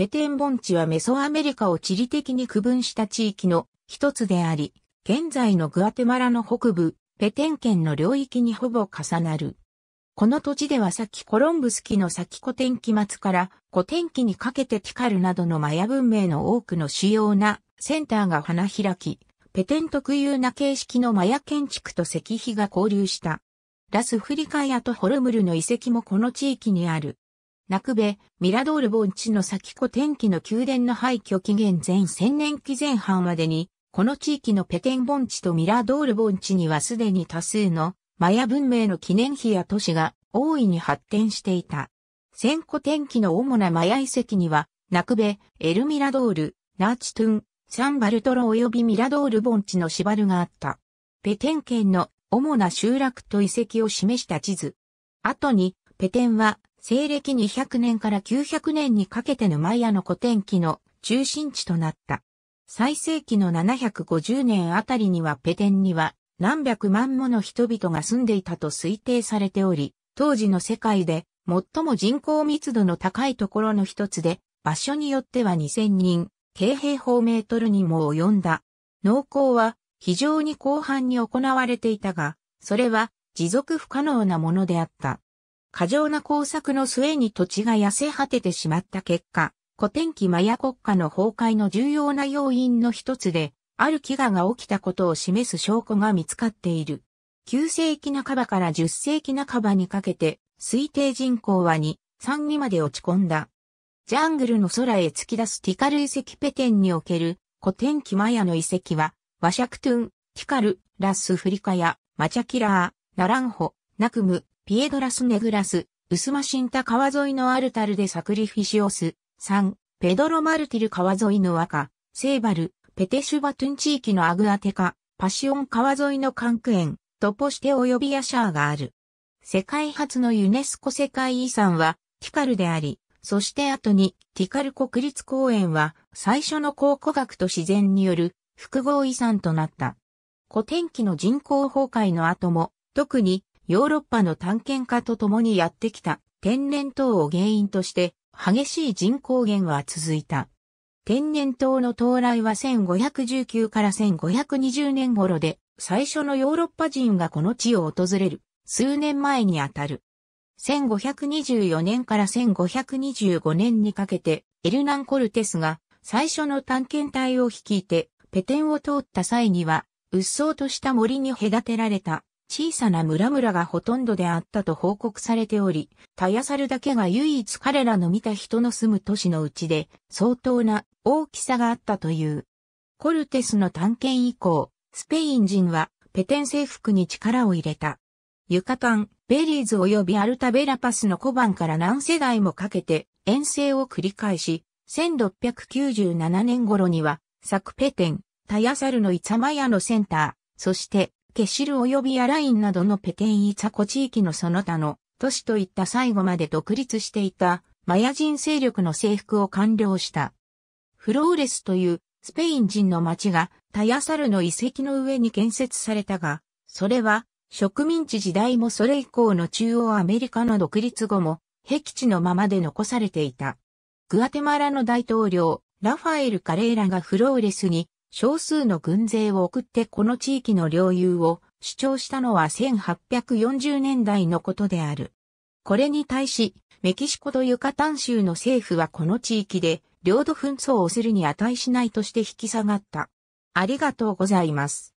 ペテン盆地はメソアメリカを地理的に区分した地域の一つであり、現在のグアテマラの北部、ペテン県の領域にほぼ重なる。この土地では先コロンブス期の先古典期末から古典期にかけてティカルなどのマヤ文明の多くの主要なセンターが花開き、ペテン特有な形式のマヤ建築と石碑が交流した。ラスフリカヤとホルムルの遺跡もこの地域にある。ナクベ、ミラドール盆地の先古天気の宮殿の廃墟紀元前1000年紀前半までに、この地域のペテン盆地とミラドール盆地にはすでに多数のマヤ文明の記念碑や都市が大いに発展していた。先古天気の主なマヤ遺跡には、ナクベ、エルミラドール、ナーチトゥン、サンバルトロ及びミラドール盆地のシバルがあった。ペテン県の主な集落と遺跡を示した地図。後に、ペテンは西暦200年から900年にかけて沼屋の古典期の中心地となった。最盛期の750年あたりにはペテンには何百万もの人々が住んでいたと推定されており、当時の世界で最も人口密度の高いところの一つで、場所によっては2000人、軽平方メートルにも及んだ。農耕は非常に広範に行われていたが、それは持続不可能なものであった。過剰な工作の末に土地が痩せ果ててしまった結果、古典期マヤ国家の崩壊の重要な要因の一つで、ある飢餓が起きたことを示す証拠が見つかっている。9世紀半ばから10世紀半ばにかけて、推定人口は2、3にまで落ち込んだ。ジャングルの空へ突き出すティカル遺跡ペテンにおける古典期マヤの遺跡は、ワシャクトゥン、ティカル、ラスフリカヤ、マチャキラー、ナランホ、ナクム、ピエドラスネグラス、ウスマシンタ川沿いのアルタルでサクリフィシオス、3、ペドロマルティル川沿いの和歌、セーバル、ペテシュバトゥン地域のアグアテカ、パシオン川沿いのクエ園、トポシテ及びヤシャーがある。世界初のユネスコ世界遺産は、ティカルであり、そして後に、ティカル国立公園は、最初の考古学と自然による複合遺産となった。古典期の人口崩壊の後も、特にヨーロッパの探検家と共にやってきた天然痘を原因として激しい人口減は続いた。天然痘の到来は1519から1520年頃で最初のヨーロッパ人がこの地を訪れる数年前にあたる。1524年から1525年にかけてエルナン・コルテスが最初の探検隊を率いてペテンを通った際には鬱蒼とした森に隔てられた小さな村々がほとんどであったと報告されており、タヤサルだけが唯一彼らの見た人の住む都市のうちで相当な大きさがあったという。コルテスの探検以降、スペイン人はペテン征服に力を入れた。ユカタン、ベリーズ及びアルタベラパスの小判から何世代もかけて遠征を繰り返し、1697年頃には、サクペテン、タヤサルのイツァマヤのセンター、そしてケシル及びアラインなどのペテンイツァコ地域のその他の都市といった最後まで独立していたマヤ人勢力の征服を完了した。フローレスというスペイン人の町がタヤサルの遺跡の上に建設されたが、それは植民地時代もそれ以降の中央アメリカの独立後も僻地のままで残されていた。グアテマラの大統領、ラファエル・カレーラがフローレスに少数の軍勢を送ってこの地域の領有を主張したのは1840年代のことである。これに対し、メキシコとユカタン州の政府はこの地域で領土紛争をするに値しないとして引き下がった。ありがとうございます。